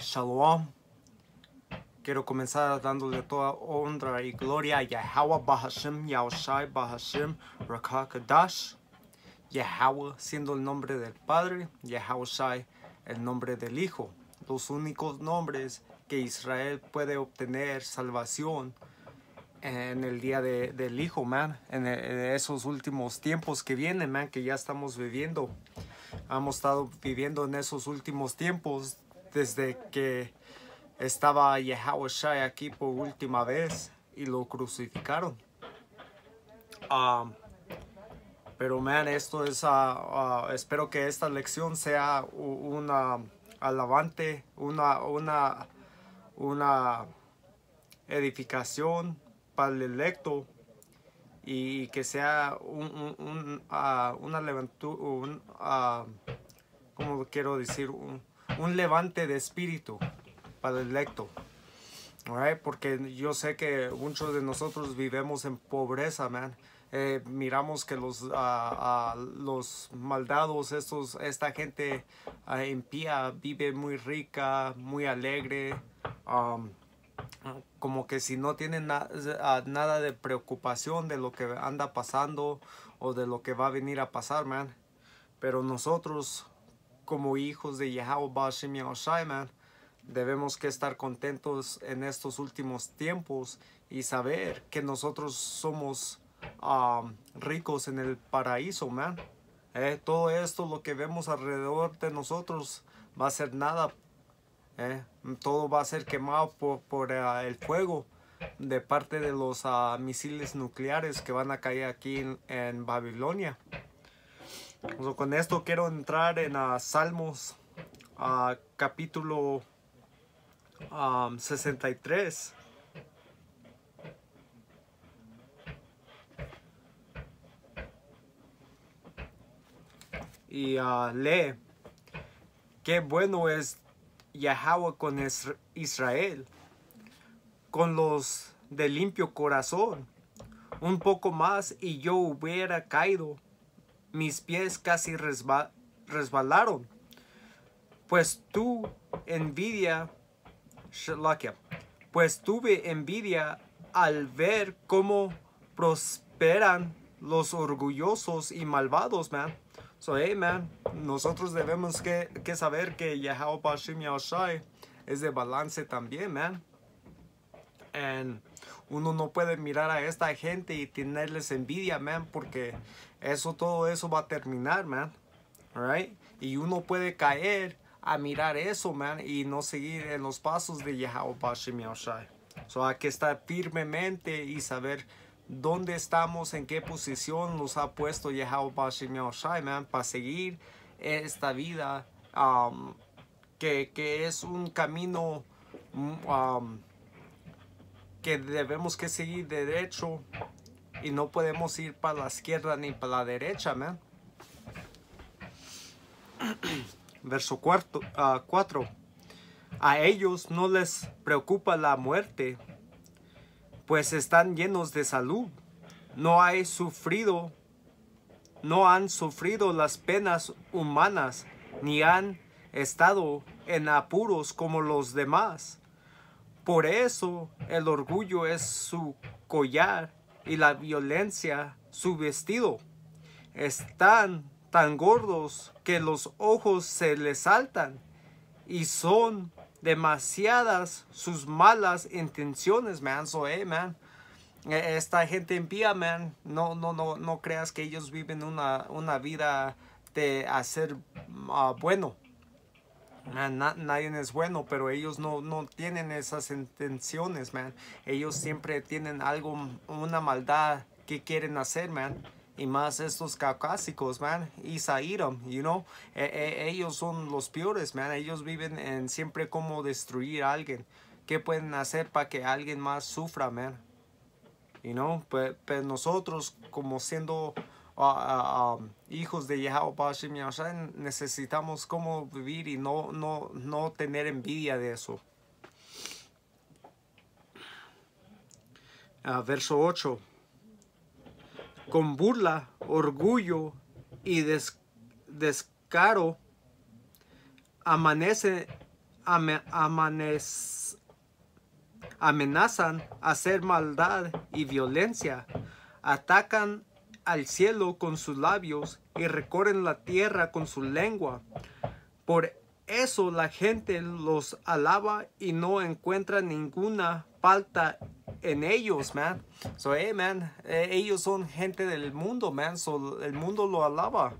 Shalom. Quiero comenzar dándole toda honra y gloria a Yahweh Bahashem, Yahushai Bahashem, Rakakadash. Yahweh siendo el nombre del Padre, Yahushai el nombre del Hijo. Los únicos nombres que Israel puede obtener salvación en el día del Hijo, man. En, e, en, esos últimos tiempos que vienen, man, que ya estamos viviendo. Hemos estado viviendo en esos últimos tiempos desde que estaba Shai aquí por última vez y lo crucificaron. Ah, pero, man, esto es, ah, ah, espero que esta lección sea una alabante, una, una, una edificación para el electo y que sea un, un, una levantura, un, ¿cómo quiero decir? Un, un levante de espíritu para el electo. Porque yo sé que muchos de nosotros vivimos en pobreza, man. Eh, miramos que los, a, ah, ah, los maldados, estos, esta gente en ah, impía, vive muy rica, muy alegre, um, como que si no tienen nada de preocupación de lo que anda pasando o de lo que va a venir a pasar, man. Pero nosotros como hijos de Yahweh Shem debemos que estar contentos en estos últimos tiempos y saber que nosotros somos um, ricos en el paraíso, man. Eh, todo esto, lo que vemos alrededor de nosotros, va a ser nada. Eh, todo va a ser quemado por, eh, el fuego de parte de los ah, misiles nucleares que van a caer aquí en Babilonia. Pues con esto quiero entrar en ah, Salmos ah, capítulo 63. Y ah, lee, qué bueno es Yahweh con Israel, con los de limpio corazón. Un poco más y yo hubiera caído mis pies casi resbalaron, pues tu envidia, pues tuve envidia al ver cómo prosperan los orgullosos y malvados, man. So, hey, man, nosotros debemos que, saber que Yahweh Bashim es de balance también, man. And uno no puede mirar a esta gente y tenerles envidia, man, porque eso, todo eso va a terminar, man. Right? Y uno puede caer a mirar eso, man, y no seguir en los pasos de Yahweh Shai. So, hay que estar firmemente y saber dónde estamos, en qué posición nos ha puesto Yahweh Shai, man, para seguir esta vida um, que, es un camino mm, um, que debemos que seguir derecho y no podemos ir para la izquierda ni para la derecha, Verso 4. Ah, A ellos no les preocupa la muerte, pues están llenos de salud. No hay sufrido, no han sufrido las penas humanas, ni han estado en apuros como los demás. Por eso el orgullo es su collar y la violencia su vestido. Están tan gordos que los ojos se les saltan y son demasiadas sus malas intenciones, man. man. E-, esta gente impía, man. No, no, no, no creas que ellos viven una, vida de hacer ah, bueno nadie es bueno, pero ellos no, no, tienen esas intenciones, man. Ellos siempre tienen algo, una maldad que quieren hacer, man. Y más estos caucásicos, man. Y you know. E, e, ellos son los peores, man. Ellos viven en siempre como destruir a alguien. ¿Qué pueden hacer para que alguien más sufra, man? You know. pero pues, pues nosotros, como siendo Ah, ah, ah, um, hijos de Yahweh necesitamos cómo vivir y no, no, no tener envidia de eso. verso 8. Con burla, orgullo y descaro amanece, amanecen amenazan hacer maldad y violencia, atacan al cielo con sus labios y recorren la tierra con su lengua. Por eso la gente los alaba y no encuentra ninguna falta en ellos, man. So, hey, eh, man, eh, ellos son gente del mundo, man. So, el mundo lo alaba.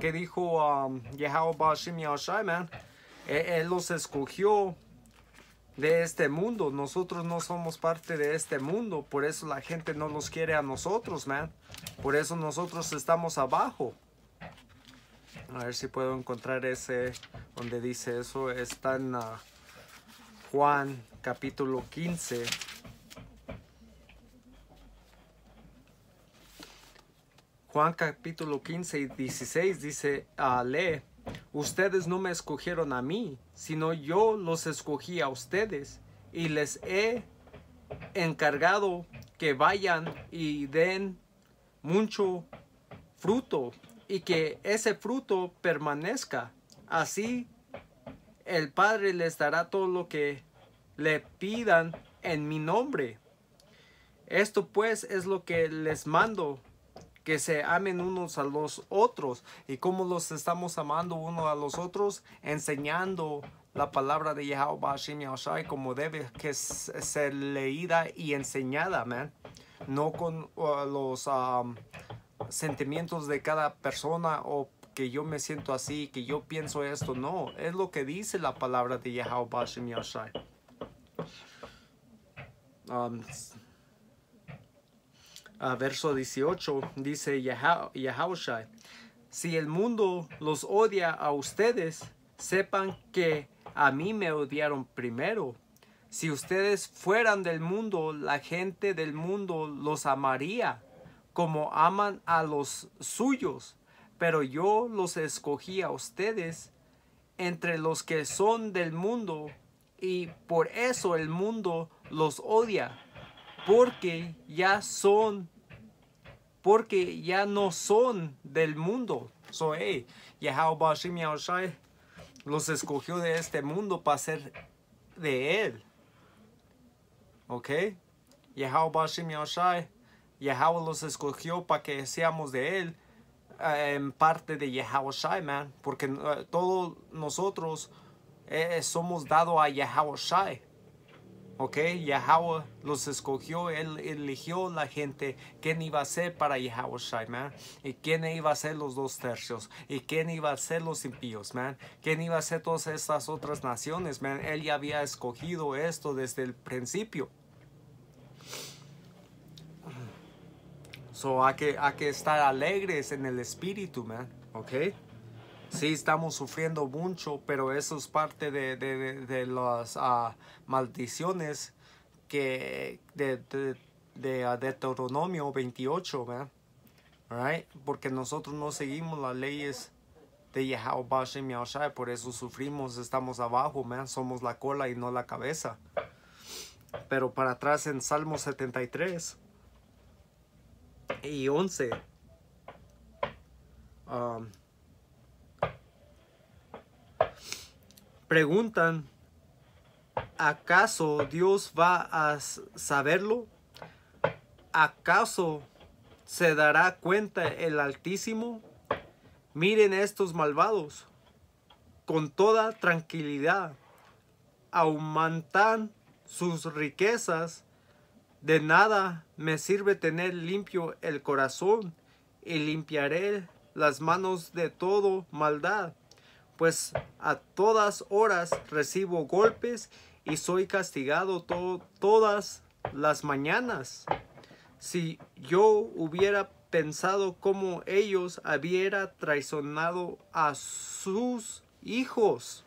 Que dijo Jehová, um, man. Eh, él los escogió de este mundo. Nosotros no somos parte de este mundo. Por eso la gente no nos quiere a nosotros, man. Por eso nosotros estamos abajo. A ver si puedo encontrar ese donde dice eso. Está en ah, Juan capítulo 15. Juan capítulo 15 y 16 dice, Ale. Ah, lee, Ustedes no me escogieron a mí, sino yo los escogí a ustedes y les he encargado que vayan y den mucho fruto y que ese fruto permanezca. Así el Padre les dará todo lo que le pidan en mi nombre. Esto pues es lo que les mando, que se amen unos a los otros. ¿Y cómo los estamos amando unos a los otros? Enseñando la palabra de Jehová. como debe que ser leída y enseñada, No con uh, los um, sentimientos de cada persona o que yo me siento así, que yo pienso esto. No, es lo que dice la palabra de Jehová verso 18, dice Yahushua, si el mundo los odia a ustedes, sepan que a mí me odiaron primero. Si ustedes fueran del mundo, la gente del mundo los amaría, como aman a los suyos. Pero yo los escogí a ustedes entre los que son del mundo, y por eso el mundo los odia porque ya son, porque ya no son del mundo. So, hey, Yahweh los escogió de este mundo para ser de él. ¿Ok? Yahweh los escogió para que seamos de él eh, en parte de Jehová, man, porque eh, todos nosotros eh, somos dados a Yahawashai. Ok, Yahweh los escogió, él eligió la gente, quién iba a ser para Yahweh man, y quién iba a ser los dos tercios, y quién iba a ser los impíos, man, quién iba a ser todas estas otras naciones, man, él ya había escogido esto desde el principio. So, hay que, hay que estar alegres en el espíritu, man, ok sí estamos sufriendo mucho, pero eso es parte de, las ah, maldiciones que de, ah, Deuteronomio 28, ¿verdad? Porque nosotros no seguimos las leyes de Yahweh Bashem por eso sufrimos, estamos abajo, ¿verdad? somos la cola y no la cabeza. Pero para atrás en Salmo 73 y 11. Um, preguntan, ¿acaso Dios va a saberlo? ¿Acaso se dará cuenta el Altísimo? Miren estos malvados, con toda tranquilidad, aumentan sus riquezas. De nada me sirve tener limpio el corazón y limpiaré las manos de todo maldad pues a todas horas recibo golpes y soy castigado todas las mañanas. Si yo hubiera pensado como ellos hubiera traicionado a sus hijos.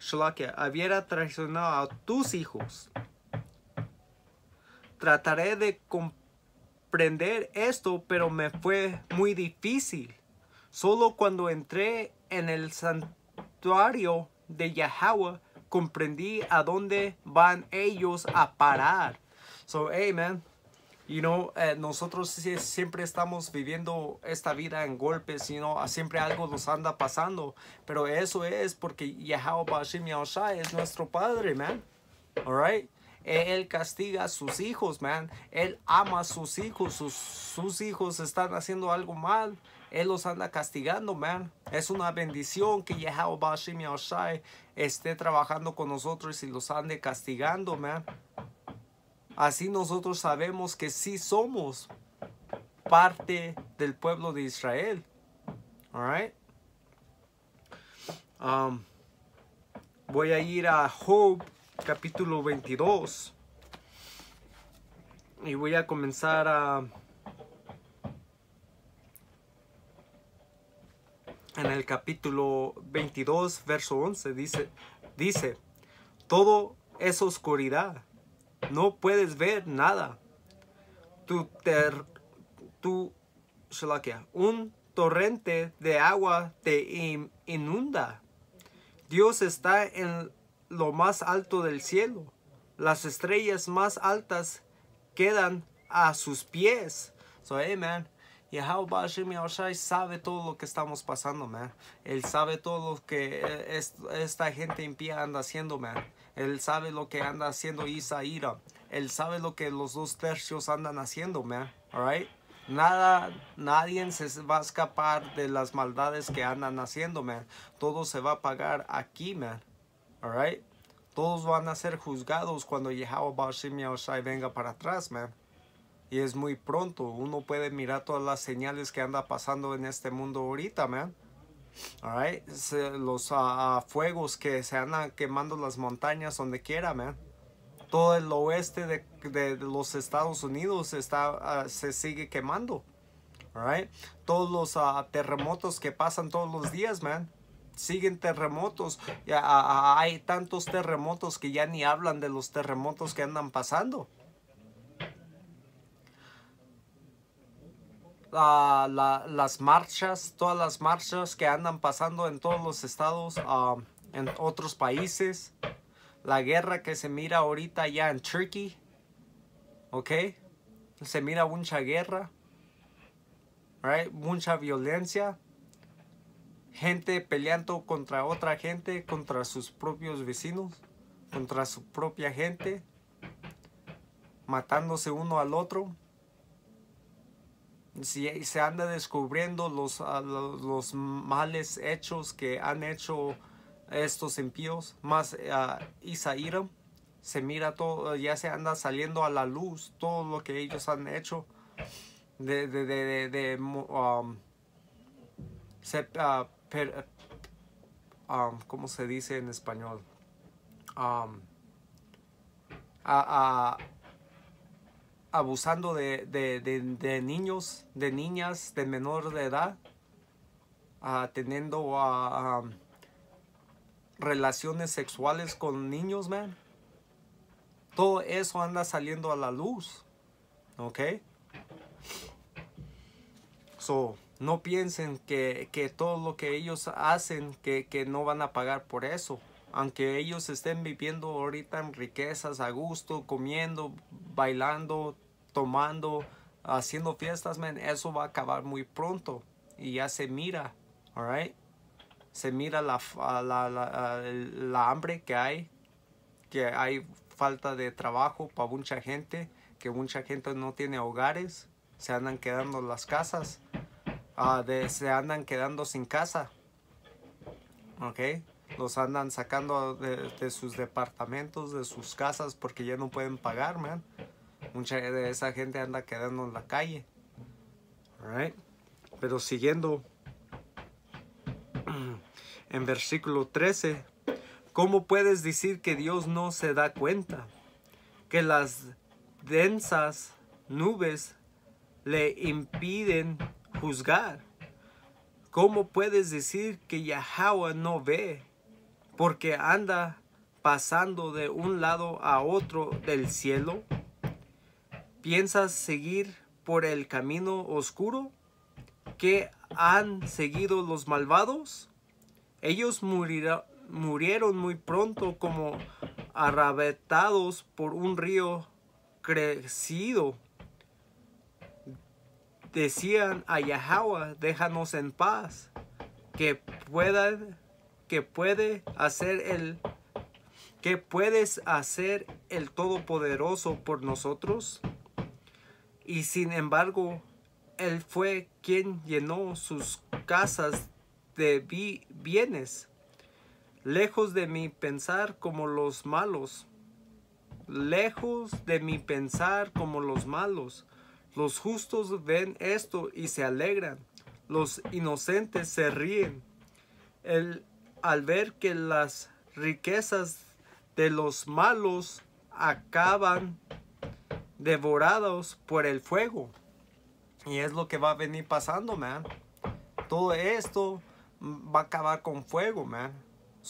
Shlakia, hubiera traicionado a tus hijos. Trataré de comprender esto, pero me fue muy difícil. Solo cuando entré en el santuario de Yahweh comprendí a dónde van ellos a parar. So, hey man, you know, eh, nosotros siempre estamos viviendo esta vida en golpes, you siempre algo nos anda pasando. Pero eso es porque Yahweh es nuestro Padre, man. All right? Eh, él castiga a sus hijos, man. Él ama a sus hijos. sus hijos están haciendo algo mal. Él los anda castigando, man. Es una bendición que Yahweh esté trabajando con nosotros y los ande castigando, man. Así nosotros sabemos que sí somos parte del pueblo de Israel. Alright. Um, voy a ir a Job capítulo 22 y voy a comenzar a en el capítulo 22, verso 11, dice, dice, todo es oscuridad, no puedes ver nada. Tu, ter, un torrente de agua te inunda. Dios está en lo más alto del cielo. Las estrellas más altas quedan a sus pies. So, amen. Jehová Hashem Yahushai sabe todo lo que estamos pasando, man. Él sabe todo lo que eh, esta gente impía anda haciendo, man. Él sabe lo que anda haciendo Isaíra. Él sabe lo que los dos tercios andan haciendo, man. Alright? Nada, nadie se va a escapar de las maldades que andan haciendo, man. Todo se va a pagar aquí, man. Alright? Todos van a ser juzgados cuando Jehová Bashim Yahushai venga para atrás, man y es muy pronto. Uno puede mirar todas las señales que anda pasando en este mundo ahorita, man. Los ah, ah, fuegos que se andan quemando las montañas donde quiera, man. Todo el oeste de, los Estados Unidos está, ah, se sigue quemando. All Todos los terremotos que pasan todos los días, man siguen terremotos. hay tantos terremotos que ya ni hablan de los terremotos que andan pasando. las marchas, todas las marchas que andan pasando en todos los estados, um, en otros países, la guerra que se mira ahorita ya en Turquía, ¿ok? Se mira mucha guerra, mucha violencia, gente peleando contra otra gente, contra sus propios vecinos, contra su propia gente, matándose uno al otro se anda descubriendo los, ah, los males hechos que han hecho estos impíos, más uh, se mira todo, ya se anda saliendo a la luz todo lo que ellos han hecho de, de, de, de um, se, ah, um, ¿cómo se dice en español? Um, a abusando de, niños, de niñas, de menor de edad, teniendo relaciones sexuales con niños, man. Todo eso anda saliendo a la luz, ¿ok? So, no piensen que, todo lo que ellos hacen, que, que, no van a pagar por eso. Aunque ellos estén viviendo ahorita en riquezas, a gusto, comiendo, bailando, tomando, haciendo fiestas, man, eso va a acabar muy pronto. Y ya se mira, alright? Se mira la, la, la, hambre que hay, que hay falta de trabajo para mucha gente, que mucha gente no tiene hogares, se andan quedando las casas, ah, se andan quedando sin casa, ¿ok? Los andan sacando de, de sus departamentos, de sus casas, porque ya no pueden pagar, man. Mucha de esa gente anda quedando en la calle. Pero siguiendo en versículo 13, ¿cómo puedes decir que Dios no se da cuenta? Que las densas nubes le impiden juzgar. ¿Cómo puedes decir que Yahweh no ve? Porque anda pasando de un lado a otro del cielo ¿Piensas seguir por el camino oscuro que han seguido los malvados? Ellos murieron muy pronto como arrabetados por un río crecido. Decían a Yahweh, déjanos en paz, que pueda, que puede hacer el que puedes hacer el Todopoderoso por nosotros y sin embargo él fue quien llenó sus casas de bienes, lejos de mi pensar como los malos, lejos de mi pensar como los malos. Los justos ven esto y se alegran, los inocentes se ríen. al ver que las riquezas de los malos acaban devorados por el fuego. Y es lo que va a venir pasando, man. Todo esto va a acabar con fuego, man.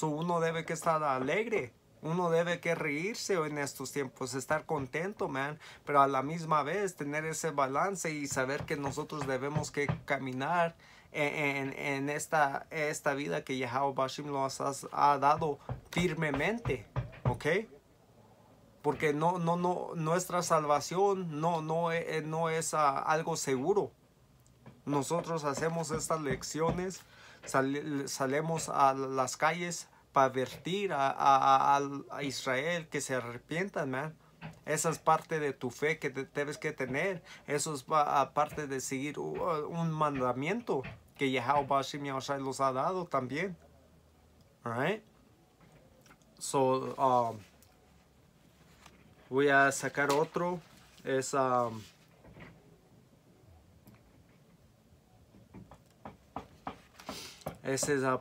uno debe que estar alegre. Uno debe que reírse en estos tiempos, estar contento, man, pero a la misma vez tener ese balance y saber que nosotros debemos que caminar en, en, esta, esta vida que Yahweh Bashim nos ha dado firmemente, ¿ok? porque no, no, no, nuestra salvación no, no, e, eh, no es algo seguro. Nosotros hacemos estas lecciones, salimos salemos a las calles para advertir a, Israel que se arrepientan, man. Esa es parte de tu fe que debes que tener. Eso es parte de seguir uh, un mandamiento que Yahweh Yahshua los ha dado también. ¿Alright? So, um, voy a sacar otro es um, es uh,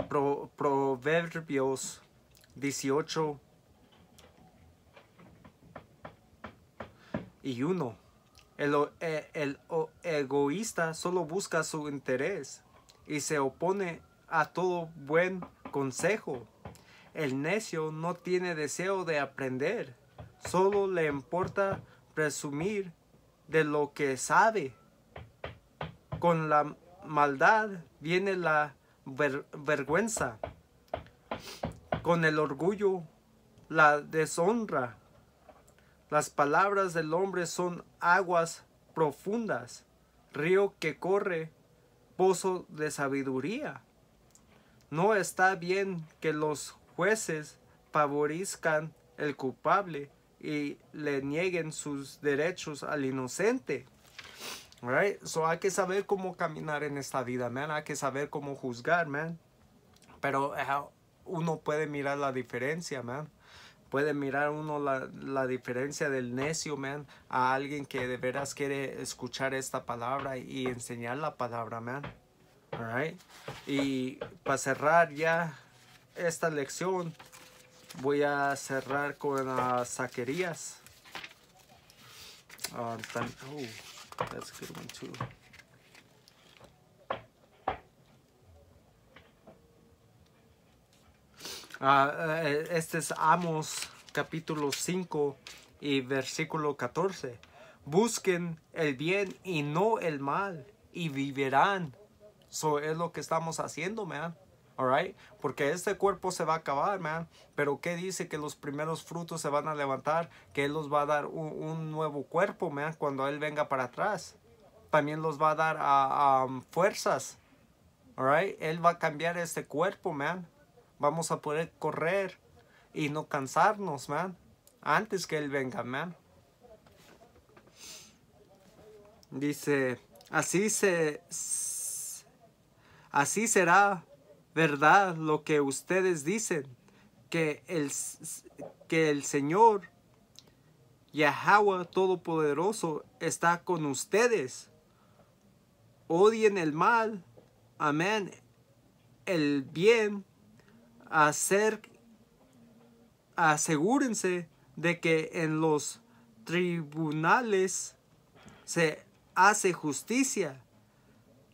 Proverbios 18 y 1 el, e, el, egoísta solo busca su interés y se opone a todo buen consejo. El necio no tiene deseo de aprender Solo le importa presumir de lo que sabe. Con la maldad viene la vergüenza. Con el orgullo, la deshonra. Las palabras del hombre son aguas profundas, río que corre, pozo de sabiduría. No está bien que los jueces favorezcan el culpable y le nieguen sus derechos al inocente. Right? So hay que saber cómo caminar en esta vida, man. Hay que saber cómo juzgar, man. Pero uno puede mirar la diferencia, man. Puede mirar uno la, la diferencia del necio, man, a alguien que de veras quiere escuchar esta palabra y enseñar la palabra, man. All right? Y para cerrar ya esta lección, voy a cerrar con las saquerías. Ah, oh, that's good one too. Ah, eh, este es Amos capítulo 5 y versículo 14. Busquen el bien y no el mal y vivirán. Eso es lo que estamos haciendo, man alright? Porque este cuerpo se va a acabar, man. Pero ¿qué dice? Que los primeros frutos se van a levantar, que Él los va a dar un, nuevo cuerpo, man, cuando Él venga para atrás. También los va a dar a, um, fuerzas, alright? Él va a cambiar este cuerpo, man. Vamos a poder correr y no cansarnos, man. Antes que Él venga, man. Dice, así se... Así será verdad lo que ustedes dicen, que el, que el Señor Yahweh Todopoderoso está con ustedes. Odien el mal, amén, el bien, hacer, asegúrense de que en los tribunales se hace justicia.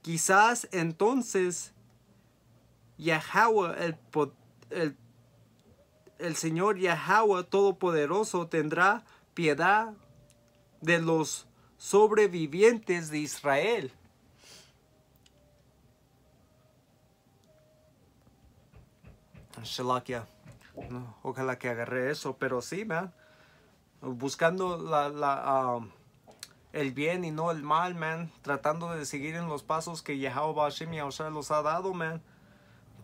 Quizás entonces Yahweh, el, Señor Yahweh Todopoderoso, tendrá piedad de los sobrevivientes de Israel. Shalakia. Ojalá que agarre eso, pero sí, man. Buscando la, el bien y no el mal, man. Tratando de seguir en los pasos que Yahweh Hashem y los ha dado, man.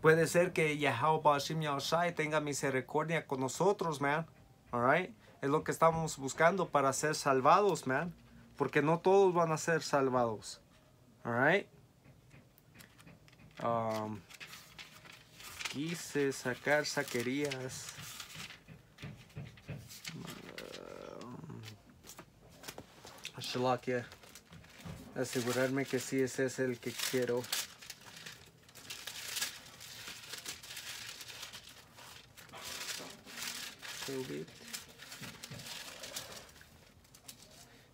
Puede ser que Yahweh Bashim Yahshai tenga misericordia con nosotros, man. Alright? Es lo que estamos buscando para ser salvados, man. Porque no todos van a ser salvados. Alright? Um, quise sacar saquerías. Um, Shalakia. Asegurarme que sí ese es el que quiero.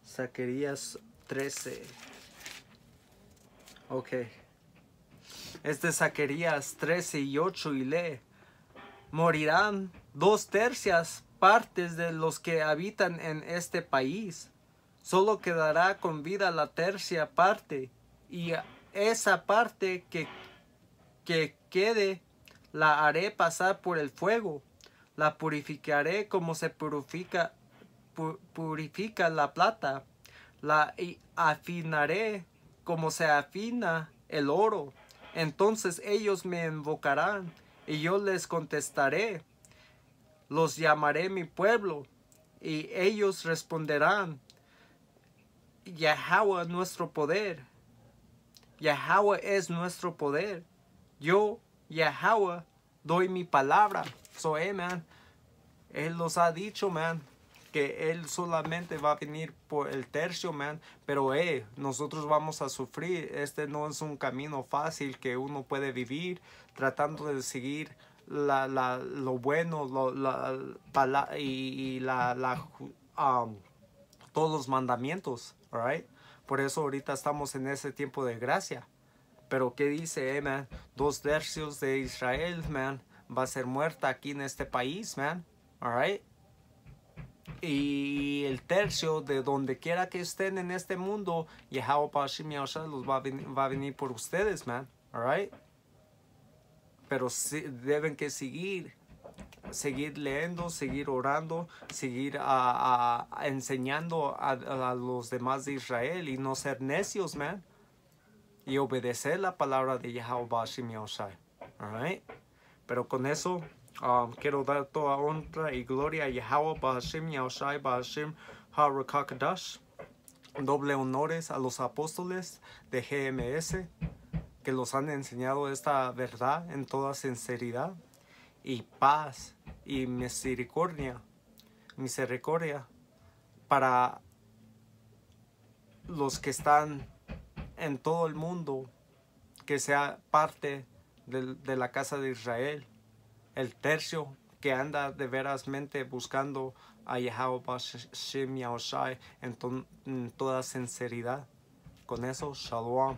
Saquerías 13. Ok. Este es Saquerías 13 y 8 y lee. Morirán dos tercias partes de los que habitan en este país. Solo quedará con vida la tercia parte y esa parte que, que quede la haré pasar por el fuego la purificaré como se purifica, purifica la plata, la afinaré como se afina el oro. Entonces ellos me invocarán y yo les contestaré. Los llamaré mi pueblo y ellos responderán. Yahweh nuestro poder. Yahweh es nuestro poder. Yo, Yahweh, doy mi palabra. So, hey, man, Él los ha dicho, man, que Él solamente va a venir por el tercio, man. Pero, eh nosotros vamos a sufrir. Este no es un camino fácil que uno puede vivir tratando de seguir la, la, lo bueno lo, la, y, la, la um, todos los mandamientos, right? Por eso ahorita estamos en ese tiempo de gracia. Pero ¿qué dice, eh, man? Dos tercios de Israel, man, va a ser muerta aquí en este país, man. right? Y el tercio de donde quiera que estén en este mundo, Yahweh los va a, venir, por ustedes, man. right? Pero deben que seguir seguir leyendo, seguir orando, seguir ah, ah, enseñando a, los demás de Israel y no ser necios, man. Y obedecer la palabra de Yahweh All right? Pero con eso um, quiero dar toda honra y gloria a Yahweh Bahashim, Yahushai Bahashim, Harakakadash. Doble honores a los apóstoles de GMS que los han enseñado esta verdad en toda sinceridad y paz y misericordia, misericordia para los que están en todo el mundo, que sea parte de, la casa de Israel, el tercio que anda de verasmente buscando a Yahweh Shem en, en toda sinceridad. Con eso, Shalom.